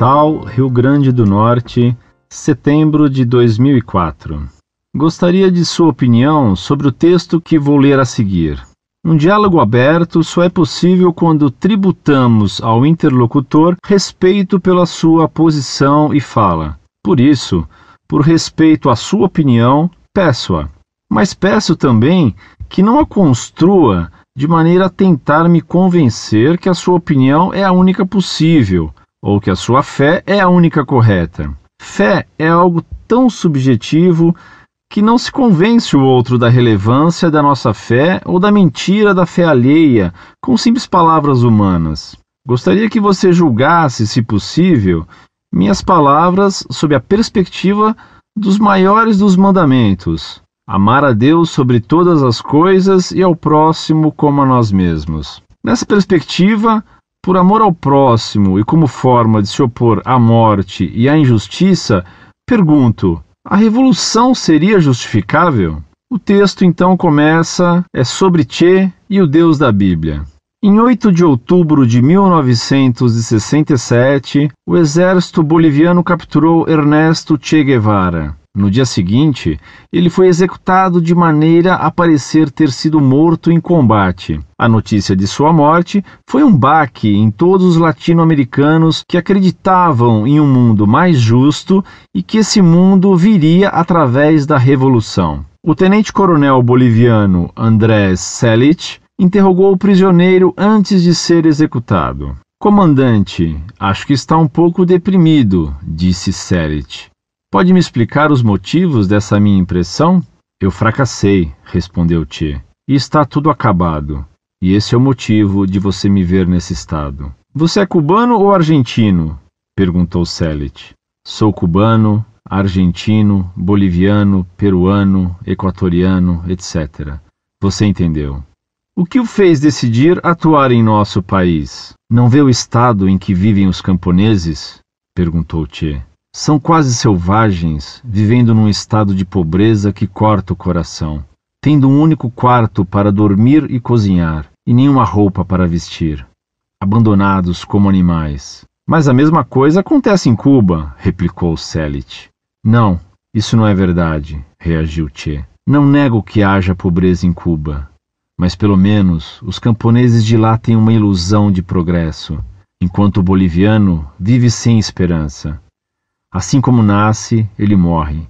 Natal, Rio Grande do Norte, setembro de 2004. Gostaria de sua opinião sobre o texto que vou ler a seguir. Um diálogo aberto só é possível quando tributamos ao interlocutor respeito pela sua posição e fala. Por isso, por respeito à sua opinião, peço-a. Mas peço também que não a construa de maneira a tentar me convencer que a sua opinião é a única possível ou que a sua fé é a única correta. Fé é algo tão subjetivo que não se convence o outro da relevância da nossa fé ou da mentira da fé alheia com simples palavras humanas. Gostaria que você julgasse, se possível, minhas palavras sob a perspectiva dos maiores dos mandamentos: amar a Deus sobre todas as coisas e ao próximo como a nós mesmos. Nessa perspectiva, por amor ao próximo e como forma de se opor à morte e à injustiça, pergunto: a revolução seria justificável? O texto então começa é sobre Che e o Deus da Bíblia. Em 8 de outubro de 1967, o exército boliviano capturou Ernesto Che Guevara. No dia seguinte, ele foi executado de maneira a parecer ter sido morto em combate. A notícia de sua morte foi um baque em todos os latino-americanos que acreditavam em um mundo mais justo e que esse mundo viria através da revolução. O tenente-coronel boliviano Andrés Celich interrogou o prisioneiro antes de ser executado. Comandante, acho que está um pouco deprimido, disse Celit. Pode me explicar os motivos dessa minha impressão? Eu fracassei, respondeu T. E está tudo acabado. E esse é o motivo de você me ver nesse estado. Você é cubano ou argentino? perguntou Sellet. Sou cubano, argentino, boliviano, peruano, equatoriano, etc. Você entendeu. O que o fez decidir atuar em nosso país? Não vê o estado em que vivem os camponeses? perguntou Tchê. São quase selvagens, vivendo num estado de pobreza que corta o coração, tendo um único quarto para dormir e cozinhar, e nenhuma roupa para vestir. Abandonados como animais. Mas a mesma coisa acontece em Cuba, replicou Selit. Não, isso não é verdade, reagiu Che. Não nego que haja pobreza em Cuba, mas pelo menos os camponeses de lá têm uma ilusão de progresso, enquanto o boliviano vive sem esperança. Assim como nasce, ele morre,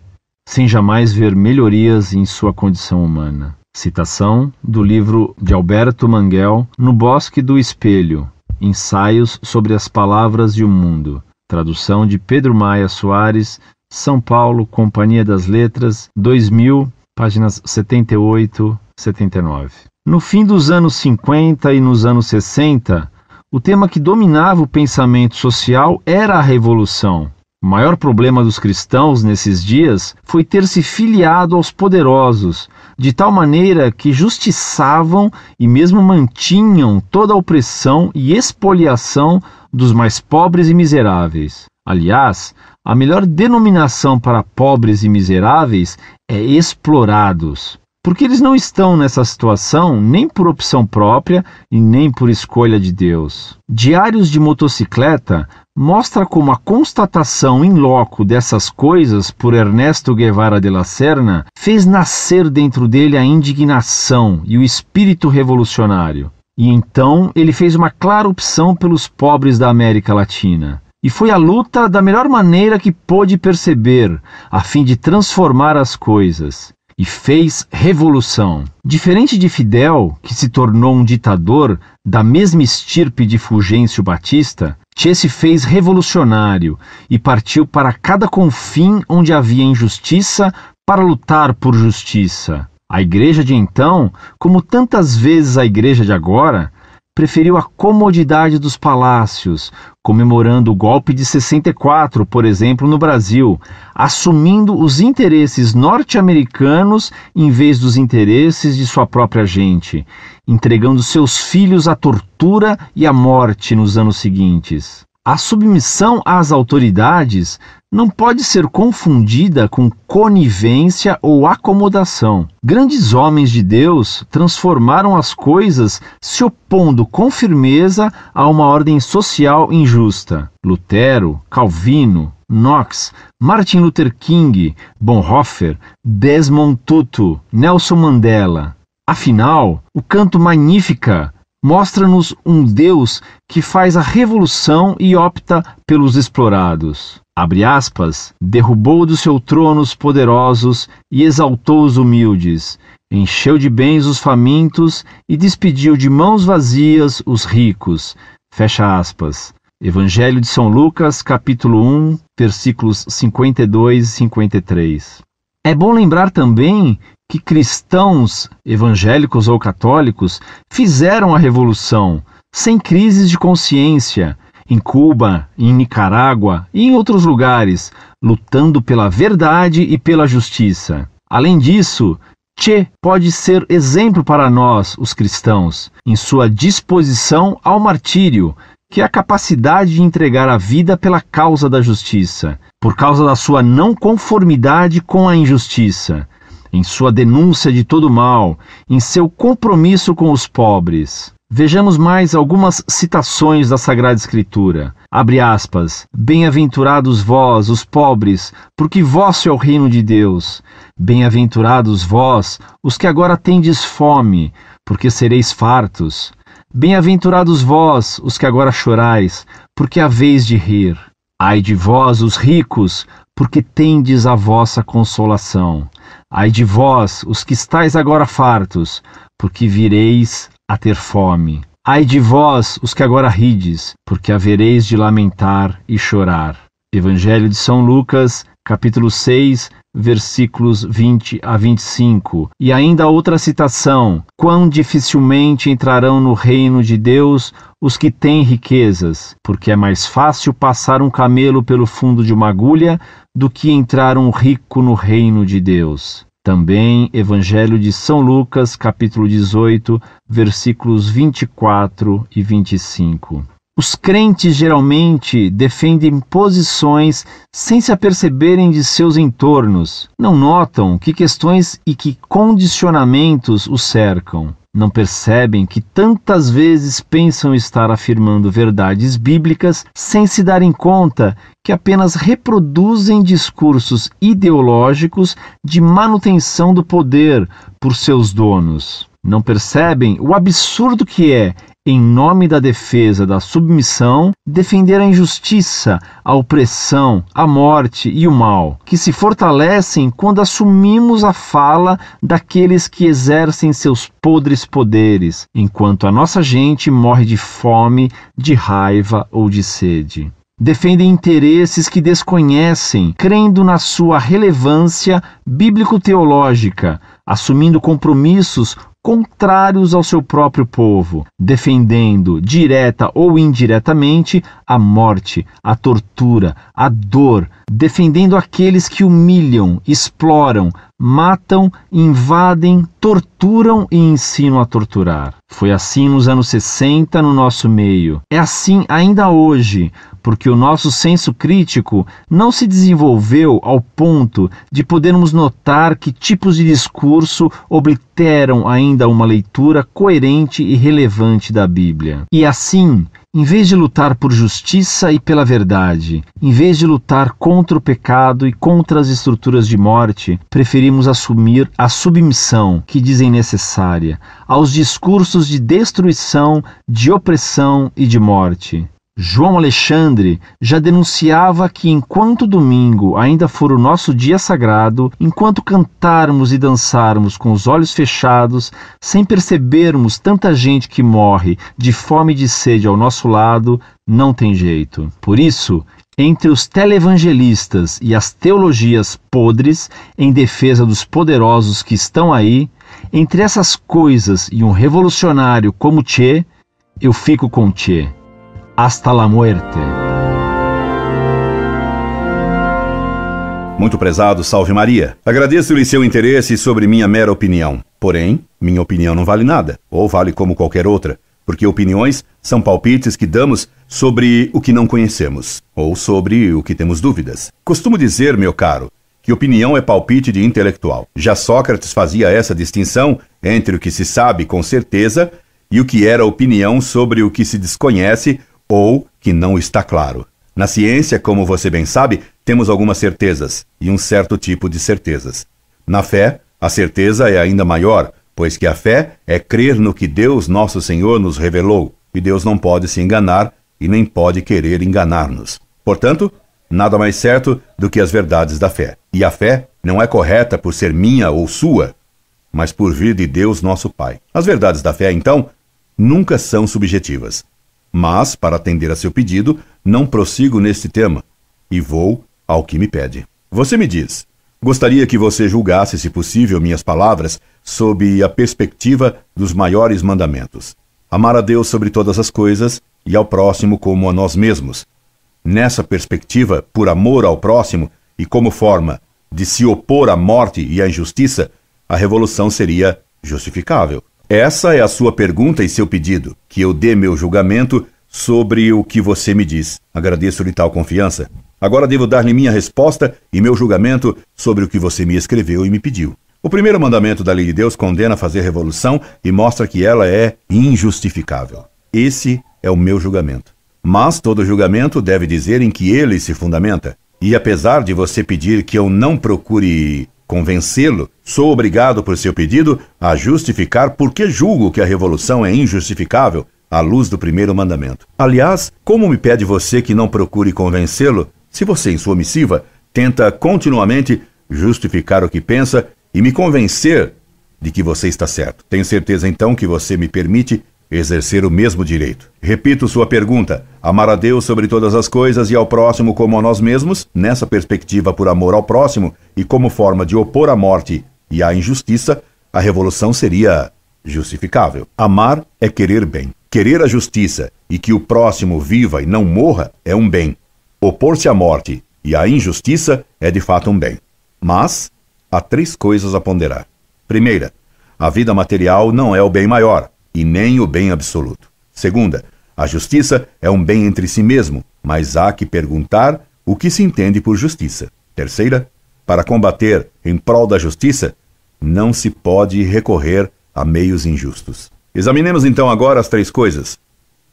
sem jamais ver melhorias em sua condição humana. Citação do livro de Alberto Manguel No Bosque do Espelho Ensaios sobre as Palavras e o Mundo. Tradução de Pedro Maia Soares, São Paulo, Companhia das Letras, 2000, páginas 78, 79. No fim dos anos 50 e nos anos 60, o tema que dominava o pensamento social era a revolução. O maior problema dos cristãos nesses dias foi ter se filiado aos poderosos, de tal maneira que justiçavam e mesmo mantinham toda a opressão e expoliação dos mais pobres e miseráveis. Aliás, a melhor denominação para pobres e miseráveis é explorados, porque eles não estão nessa situação nem por opção própria e nem por escolha de Deus. Diários de motocicleta mostra como a constatação in loco dessas coisas por Ernesto Guevara de La Serna fez nascer dentro dele a indignação e o espírito revolucionário. E então ele fez uma clara opção pelos pobres da América Latina. E foi a luta da melhor maneira que pôde perceber, a fim de transformar as coisas e fez revolução. Diferente de Fidel, que se tornou um ditador da mesma estirpe de Fulgêncio Batista, Tchê se fez revolucionário e partiu para cada confim onde havia injustiça para lutar por justiça. A igreja de então, como tantas vezes a igreja de agora, preferiu a comodidade dos palácios, comemorando o golpe de 64, por exemplo, no Brasil, assumindo os interesses norte-americanos em vez dos interesses de sua própria gente, entregando seus filhos à tortura e à morte nos anos seguintes. A submissão às autoridades não pode ser confundida com conivência ou acomodação. Grandes homens de Deus transformaram as coisas se opondo com firmeza a uma ordem social injusta. Lutero, Calvino, Knox, Martin Luther King, Bonhoeffer, Desmond Tutu, Nelson Mandela, Afinal, o canto Magnífica mostra-nos um Deus que faz a revolução e opta pelos explorados. Abre aspas, derrubou do seu trono os poderosos e exaltou os humildes, encheu de bens os famintos e despediu de mãos vazias os ricos. Fecha aspas. Evangelho de São Lucas, capítulo 1, versículos 52 e 53. É bom lembrar também que cristãos evangélicos ou católicos fizeram a revolução, sem crises de consciência, em Cuba, em Nicarágua e em outros lugares, lutando pela verdade e pela justiça. Além disso, Che pode ser exemplo para nós, os cristãos, em sua disposição ao martírio, que é a capacidade de entregar a vida pela causa da justiça, por causa da sua não conformidade com a injustiça, em sua denúncia de todo mal, em seu compromisso com os pobres. Vejamos mais algumas citações da Sagrada Escritura. Abre aspas. Bem-aventurados vós, os pobres, porque vosso é o reino de Deus. Bem-aventurados vós, os que agora tendes fome, porque sereis fartos. Bem-aventurados vós, os que agora chorais, porque haveis de rir. Ai de vós, os ricos, porque tendes a vossa consolação. Ai de vós, os que estáis agora fartos, porque vireis a ter fome. Ai de vós, os que agora rides, porque havereis de lamentar e chorar. Evangelho de São Lucas, capítulo 6, versículos 20 a 25. E ainda outra citação: Quão dificilmente entrarão no reino de Deus os que têm riquezas, porque é mais fácil passar um camelo pelo fundo de uma agulha do que entrar um rico no reino de Deus. Também Evangelho de São Lucas, capítulo 18, versículos 24 e 25. Os crentes geralmente defendem posições sem se aperceberem de seus entornos. Não notam que questões e que condicionamentos os cercam. Não percebem que tantas vezes pensam estar afirmando verdades bíblicas sem se darem conta que apenas reproduzem discursos ideológicos de manutenção do poder por seus donos. Não percebem o absurdo que é em nome da defesa da submissão, defender a injustiça, a opressão, a morte e o mal, que se fortalecem quando assumimos a fala daqueles que exercem seus podres poderes, enquanto a nossa gente morre de fome, de raiva ou de sede defendem interesses que desconhecem, crendo na sua relevância bíblico-teológica, assumindo compromissos contrários ao seu próprio povo, defendendo, direta ou indiretamente, a morte, a tortura, a dor, defendendo aqueles que humilham, exploram, matam, invadem, torturam e ensinam a torturar. Foi assim nos anos 60 no nosso meio. É assim ainda hoje porque o nosso senso crítico não se desenvolveu ao ponto de podermos notar que tipos de discurso obliteram ainda uma leitura coerente e relevante da Bíblia. E assim, em vez de lutar por justiça e pela verdade, em vez de lutar contra o pecado e contra as estruturas de morte, preferimos assumir a submissão que dizem necessária aos discursos de destruição, de opressão e de morte. João Alexandre já denunciava que enquanto domingo ainda for o nosso dia sagrado, enquanto cantarmos e dançarmos com os olhos fechados, sem percebermos tanta gente que morre de fome e de sede ao nosso lado, não tem jeito. Por isso, entre os televangelistas e as teologias podres em defesa dos poderosos que estão aí, entre essas coisas e um revolucionário como Che, eu fico com Che. Hasta la Muerte. Muito prezado, salve Maria. Agradeço-lhe seu interesse sobre minha mera opinião. Porém, minha opinião não vale nada, ou vale como qualquer outra, porque opiniões são palpites que damos sobre o que não conhecemos, ou sobre o que temos dúvidas. Costumo dizer, meu caro, que opinião é palpite de intelectual. Já Sócrates fazia essa distinção entre o que se sabe com certeza e o que era opinião sobre o que se desconhece ou que não está claro. Na ciência, como você bem sabe, temos algumas certezas e um certo tipo de certezas. Na fé, a certeza é ainda maior, pois que a fé é crer no que Deus nosso Senhor nos revelou, e Deus não pode se enganar e nem pode querer enganar-nos. Portanto, nada mais certo do que as verdades da fé. E a fé não é correta por ser minha ou sua, mas por vir de Deus nosso Pai. As verdades da fé, então, nunca são subjetivas mas, para atender a seu pedido, não prossigo neste tema e vou ao que me pede. Você me diz: Gostaria que você julgasse, se possível, minhas palavras sob a perspectiva dos maiores mandamentos. Amar a Deus sobre todas as coisas e ao próximo como a nós mesmos. Nessa perspectiva, por amor ao próximo e como forma de se opor à morte e à injustiça, a revolução seria justificável. Essa é a sua pergunta e seu pedido, que eu dê meu julgamento sobre o que você me diz. Agradeço-lhe tal confiança. Agora devo dar-lhe minha resposta e meu julgamento sobre o que você me escreveu e me pediu. O primeiro mandamento da lei de Deus condena fazer revolução e mostra que ela é injustificável. Esse é o meu julgamento. Mas todo julgamento deve dizer em que ele se fundamenta. E apesar de você pedir que eu não procure convencê-lo, sou obrigado por seu pedido a justificar porque julgo que a revolução é injustificável à luz do primeiro mandamento. Aliás, como me pede você que não procure convencê-lo, se você, em sua missiva, tenta continuamente justificar o que pensa e me convencer de que você está certo. Tenho certeza então que você me permite exercer o mesmo direito. Repito sua pergunta: amar a Deus sobre todas as coisas e ao próximo como a nós mesmos, nessa perspectiva por amor ao próximo e como forma de opor à morte e à injustiça, a revolução seria justificável. Amar é querer bem. Querer a justiça e que o próximo viva e não morra é um bem. Opor-se à morte e à injustiça é de fato um bem. Mas há três coisas a ponderar. Primeira, a vida material não é o bem maior e nem o bem absoluto. Segunda, a justiça é um bem entre si mesmo, mas há que perguntar o que se entende por justiça. Terceira, para combater em prol da justiça, não se pode recorrer a meios injustos. Examinemos então agora as três coisas.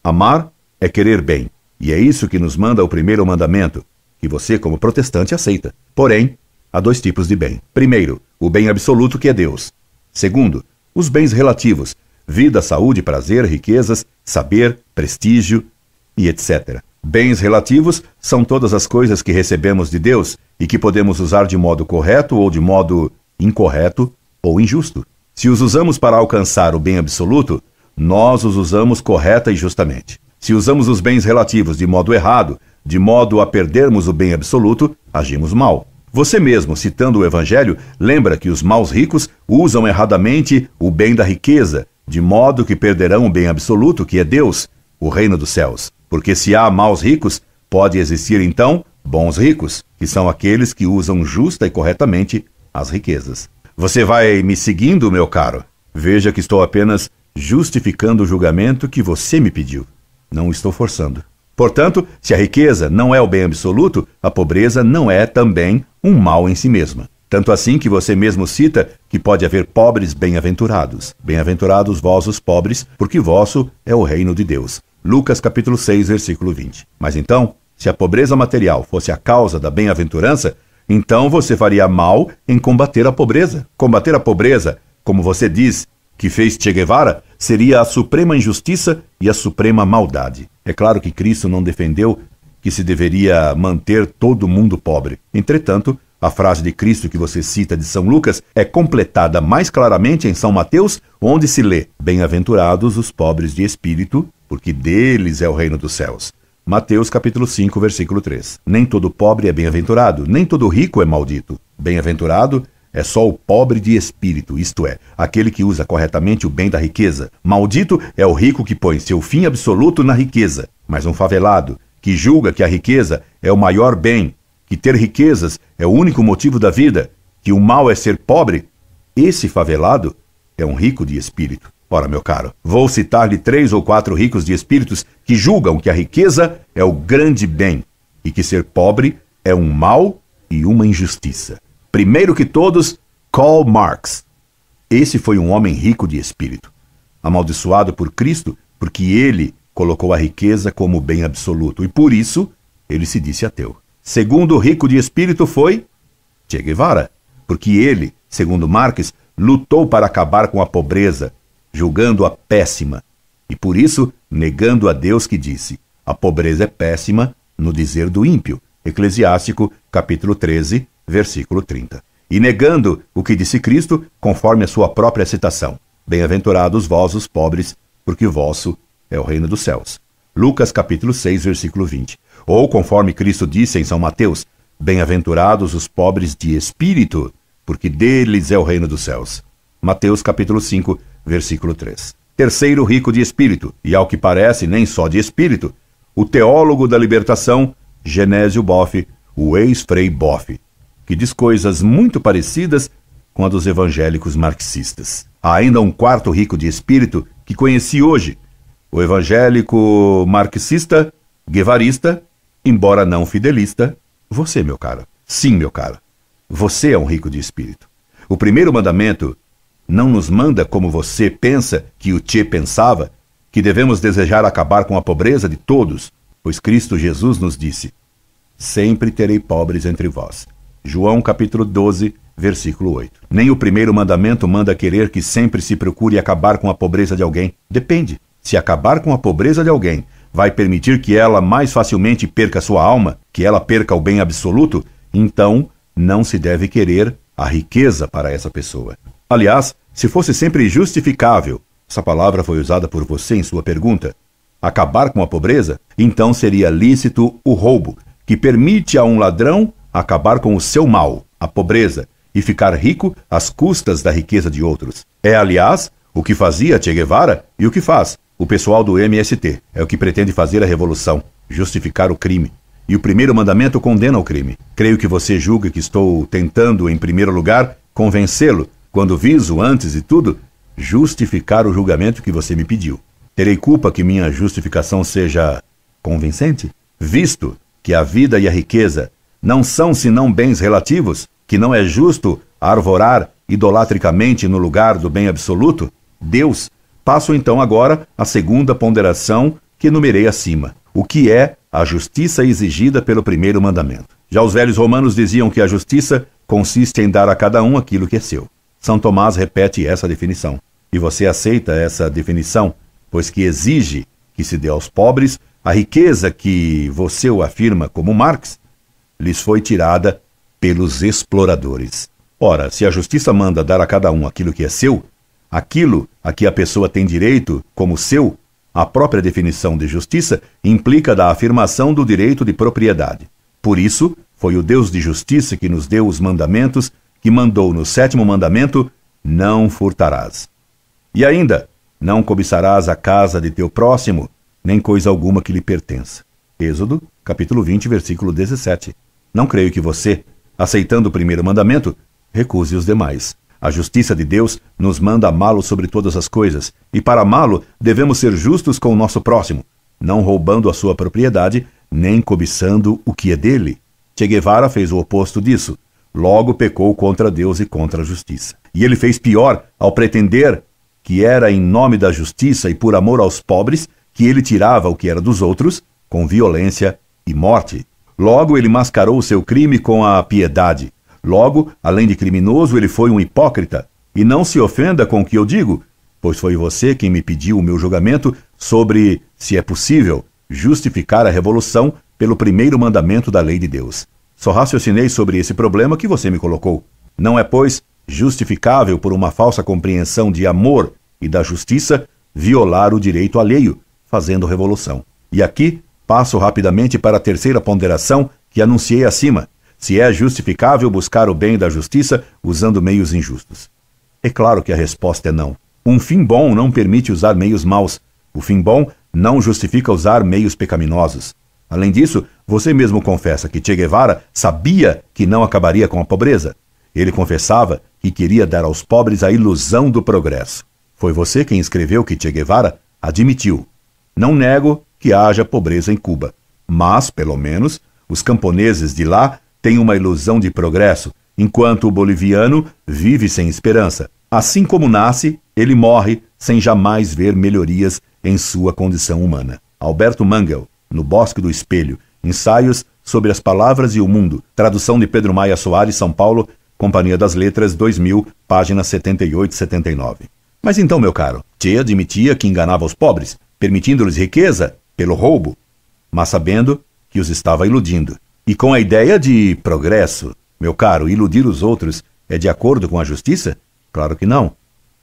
Amar é querer bem, e é isso que nos manda o primeiro mandamento, que você, como protestante, aceita. Porém, há dois tipos de bem. Primeiro, o bem absoluto que é Deus. Segundo, os bens relativos, vida, saúde, prazer, riquezas, saber, prestígio e etc. Bens relativos são todas as coisas que recebemos de Deus e que podemos usar de modo correto ou de modo incorreto ou injusto. Se os usamos para alcançar o bem absoluto, nós os usamos correta e justamente. Se usamos os bens relativos de modo errado, de modo a perdermos o bem absoluto, agimos mal. Você mesmo, citando o Evangelho, lembra que os maus ricos usam erradamente o bem da riqueza, de modo que perderão o bem absoluto, que é Deus, o reino dos céus. Porque se há maus ricos, pode existir então bons ricos, que são aqueles que usam justa e corretamente as riquezas. Você vai me seguindo, meu caro? Veja que estou apenas justificando o julgamento que você me pediu. Não estou forçando. Portanto, se a riqueza não é o bem absoluto, a pobreza não é também um mal em si mesma. Tanto assim que você mesmo cita que pode haver pobres bem-aventurados. Bem-aventurados vós os pobres, porque vosso é o reino de Deus. Lucas capítulo 6, versículo 20. Mas então, se a pobreza material fosse a causa da bem-aventurança, então você faria mal em combater a pobreza. Combater a pobreza, como você diz que fez Che Guevara, seria a suprema injustiça e a suprema maldade. É claro que Cristo não defendeu que se deveria manter todo mundo pobre. Entretanto, a frase de Cristo que você cita de São Lucas é completada mais claramente em São Mateus, onde se lê: Bem-aventurados os pobres de espírito, porque deles é o reino dos céus. Mateus capítulo 5, versículo 3. Nem todo pobre é bem-aventurado, nem todo rico é maldito. Bem-aventurado é só o pobre de espírito, isto é, aquele que usa corretamente o bem da riqueza. Maldito é o rico que põe seu fim absoluto na riqueza. Mas um favelado que julga que a riqueza é o maior bem que ter riquezas é o único motivo da vida, que o mal é ser pobre, esse favelado é um rico de espírito. Ora, meu caro, vou citar-lhe três ou quatro ricos de espíritos que julgam que a riqueza é o grande bem e que ser pobre é um mal e uma injustiça. Primeiro que todos, Karl Marx. Esse foi um homem rico de espírito, amaldiçoado por Cristo porque ele colocou a riqueza como bem absoluto e por isso ele se disse ateu segundo rico de espírito foi Che Guevara, porque ele, segundo Marx, lutou para acabar com a pobreza, julgando-a péssima, e por isso negando a Deus que disse: a pobreza é péssima no dizer do ímpio. Eclesiástico, capítulo 13, versículo 30. E negando o que disse Cristo, conforme a sua própria citação: Bem-aventurados vós os pobres, porque vosso é o reino dos céus. Lucas capítulo 6, versículo 20. Ou conforme Cristo disse em São Mateus: Bem-aventurados os pobres de espírito, porque deles é o reino dos céus. Mateus capítulo 5, versículo 3. Terceiro, rico de espírito, e ao que parece, nem só de espírito, o teólogo da libertação, Genésio Boff, o ex-frei Boff, que diz coisas muito parecidas com a dos evangélicos marxistas. Há ainda um quarto rico de espírito que conheci hoje, o evangélico marxista, guevarista, embora não fidelista, você, meu cara. Sim, meu cara. Você é um rico de espírito. O primeiro mandamento não nos manda como você pensa que o Tchê pensava, que devemos desejar acabar com a pobreza de todos, pois Cristo Jesus nos disse: Sempre terei pobres entre vós. João capítulo 12, versículo 8. Nem o primeiro mandamento manda querer que sempre se procure acabar com a pobreza de alguém. Depende se acabar com a pobreza de alguém vai permitir que ela mais facilmente perca sua alma, que ela perca o bem absoluto, então não se deve querer a riqueza para essa pessoa. Aliás, se fosse sempre justificável, essa palavra foi usada por você em sua pergunta, acabar com a pobreza, então seria lícito o roubo, que permite a um ladrão acabar com o seu mal, a pobreza, e ficar rico às custas da riqueza de outros. É, aliás, o que fazia Che Guevara e o que faz o pessoal do MST é o que pretende fazer a revolução, justificar o crime. E o primeiro mandamento condena o crime. Creio que você julga que estou tentando, em primeiro lugar, convencê-lo, quando viso, antes de tudo, justificar o julgamento que você me pediu. Terei culpa que minha justificação seja convincente, visto que a vida e a riqueza não são senão bens relativos, que não é justo arvorar idolatricamente no lugar do bem absoluto, Deus, Passo então agora à segunda ponderação que enumerei acima, o que é a justiça exigida pelo primeiro mandamento. Já os velhos romanos diziam que a justiça consiste em dar a cada um aquilo que é seu. São Tomás repete essa definição. E você aceita essa definição, pois que exige que se dê aos pobres a riqueza que você o afirma como Marx lhes foi tirada pelos exploradores. Ora, se a justiça manda dar a cada um aquilo que é seu, Aquilo a que a pessoa tem direito, como seu, a própria definição de justiça implica da afirmação do direito de propriedade. Por isso, foi o Deus de justiça que nos deu os mandamentos, que mandou no sétimo mandamento: não furtarás. E ainda, não cobiçarás a casa de teu próximo, nem coisa alguma que lhe pertença. Êxodo, capítulo 20, versículo 17. Não creio que você, aceitando o primeiro mandamento, recuse os demais. A justiça de Deus nos manda amá-lo sobre todas as coisas, e para amá-lo devemos ser justos com o nosso próximo, não roubando a sua propriedade, nem cobiçando o que é dele. Che Guevara fez o oposto disso. Logo pecou contra Deus e contra a justiça. E ele fez pior ao pretender que era em nome da justiça e por amor aos pobres que ele tirava o que era dos outros com violência e morte. Logo ele mascarou o seu crime com a piedade. Logo, além de criminoso, ele foi um hipócrita. E não se ofenda com o que eu digo, pois foi você quem me pediu o meu julgamento sobre se é possível justificar a revolução pelo primeiro mandamento da lei de Deus. Só raciocinei sobre esse problema que você me colocou. Não é, pois, justificável por uma falsa compreensão de amor e da justiça violar o direito alheio, fazendo revolução. E aqui passo rapidamente para a terceira ponderação que anunciei acima, se é justificável buscar o bem da justiça usando meios injustos. É claro que a resposta é não. Um fim bom não permite usar meios maus. O fim bom não justifica usar meios pecaminosos. Além disso, você mesmo confessa que Che Guevara sabia que não acabaria com a pobreza. Ele confessava que queria dar aos pobres a ilusão do progresso. Foi você quem escreveu que Che Guevara admitiu: Não nego que haja pobreza em Cuba, mas, pelo menos, os camponeses de lá tem uma ilusão de progresso, enquanto o boliviano vive sem esperança. Assim como nasce, ele morre sem jamais ver melhorias em sua condição humana. Alberto Mangel, No Bosque do Espelho, Ensaios sobre as Palavras e o Mundo, tradução de Pedro Maia Soares, São Paulo, Companhia das Letras, 2000, páginas 78 e 79. Mas então, meu caro, tia admitia que enganava os pobres, permitindo-lhes riqueza pelo roubo, mas sabendo que os estava iludindo. E com a ideia de progresso, meu caro, iludir os outros é de acordo com a justiça? Claro que não.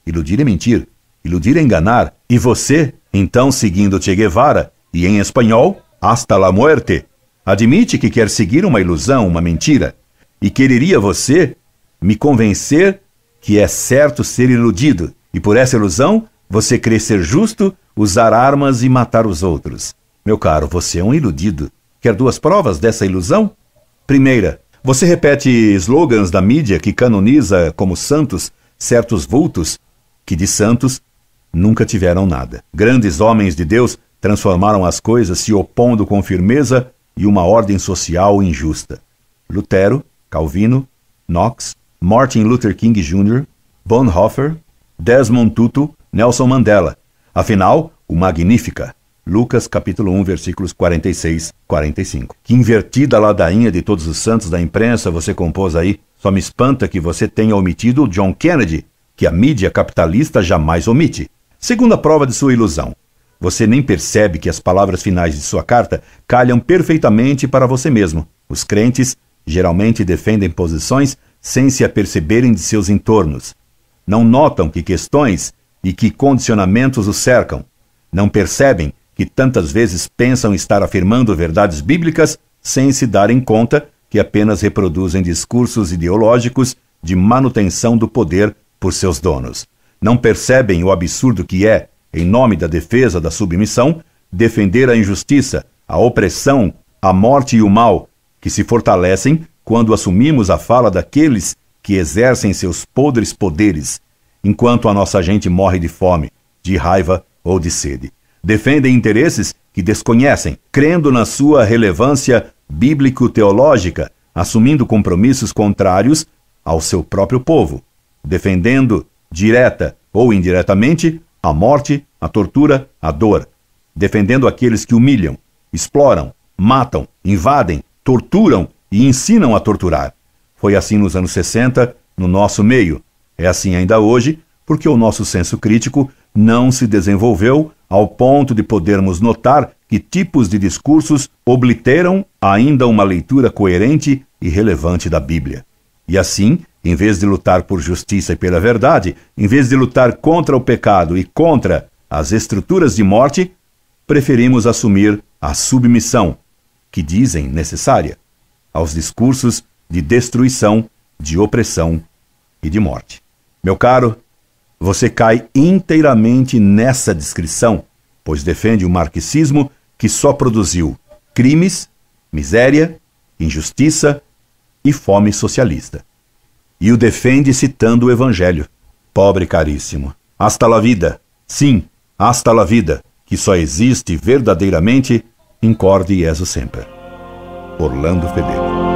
Iludir é mentir, iludir é enganar. E você, então, seguindo Che Guevara, e em espanhol, hasta la muerte, admite que quer seguir uma ilusão, uma mentira, e quereria você me convencer que é certo ser iludido, e por essa ilusão você crer ser justo, usar armas e matar os outros. Meu caro, você é um iludido. Quer duas provas dessa ilusão? Primeira, você repete slogans da mídia que canoniza como santos certos vultos que de santos nunca tiveram nada. Grandes homens de Deus transformaram as coisas se opondo com firmeza e uma ordem social injusta. Lutero, Calvino, Knox, Martin Luther King Jr., Bonhoeffer, Desmond Tutu, Nelson Mandela. Afinal, o Magnífica Lucas capítulo 1, versículos 46, 45. Que invertida ladainha de todos os santos da imprensa você compôs aí. Só me espanta que você tenha omitido John Kennedy, que a mídia capitalista jamais omite. Segunda prova de sua ilusão. Você nem percebe que as palavras finais de sua carta calham perfeitamente para você mesmo. Os crentes geralmente defendem posições sem se aperceberem de seus entornos. Não notam que questões e que condicionamentos os cercam. Não percebem que tantas vezes pensam estar afirmando verdades bíblicas sem se darem conta que apenas reproduzem discursos ideológicos de manutenção do poder por seus donos. Não percebem o absurdo que é, em nome da defesa da submissão, defender a injustiça, a opressão, a morte e o mal, que se fortalecem quando assumimos a fala daqueles que exercem seus podres poderes, enquanto a nossa gente morre de fome, de raiva ou de sede defendem interesses que desconhecem, crendo na sua relevância bíblico-teológica, assumindo compromissos contrários ao seu próprio povo, defendendo, direta ou indiretamente, a morte, a tortura, a dor, defendendo aqueles que humilham, exploram, matam, invadem, torturam e ensinam a torturar. Foi assim nos anos 60, no nosso meio. É assim ainda hoje, porque o nosso senso crítico não se desenvolveu ao ponto de podermos notar que tipos de discursos obliteram ainda uma leitura coerente e relevante da Bíblia. E assim, em vez de lutar por justiça e pela verdade, em vez de lutar contra o pecado e contra as estruturas de morte, preferimos assumir a submissão, que dizem necessária, aos discursos de destruição, de opressão e de morte. Meu caro, você cai inteiramente nessa descrição, pois defende o marxismo que só produziu crimes, miséria, injustiça e fome socialista. E o defende citando o Evangelho. Pobre caríssimo. Hasta la vida. Sim, hasta la vida, que só existe verdadeiramente, incorde e sempre. Orlando Fedeli.